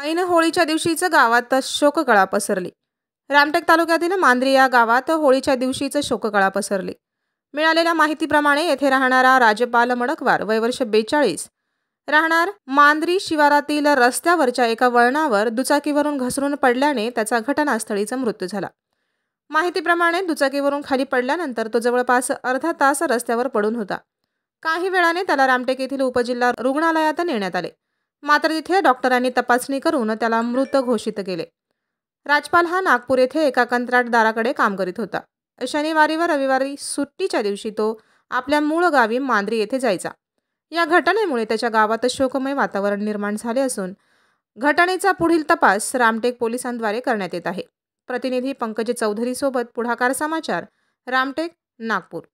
आईनं होळीच्या दिवशीच गावात शोककळा पसरली रामटेक तालुक्यातील मांद्री या गावात होळीच्या दिवशीच शोककळा पसरली मिळालेल्या माहितीप्रमाणे येथे राहणारा राज्यपाल मडकवार वयवर्ष बेचाळीस राहणार मांद्री शिवारातील रस्त्यावरच्या एका वळणावर दुचाकीवरून घसरून पडल्याने त्याचा घटनास्थळीचा मृत्यू झाला माहितीप्रमाणे दुचाकीवरून खाली पडल्यानंतर तो जवळपास अर्धा तास रस्त्यावर पडून होता काही वेळाने त्याला रामटेक येथील उपजिल्हा रुग्णालयात नेण्यात आले मात्र तिथे डॉक्टरांनी तपासणी करून त्याला मृत घोषित केले राजपाल हा नागपूर येथे एका कंत्राटदाराकडे काम करीत होता शनिवारी व रविवारी सुट्टीच्या दिवशी तो आपल्या मूळ गावी मांद्री येथे जायचा या घटनेमुळे त्याच्या गावात शोकमय वातावरण निर्माण झाले असून घटनेचा पुढील तपास रामटेक पोलिसांद्वारे करण्यात येत आहे प्रतिनिधी पंकज चौधरीसोबत पुढाकार समाचार रामटेक नागपूर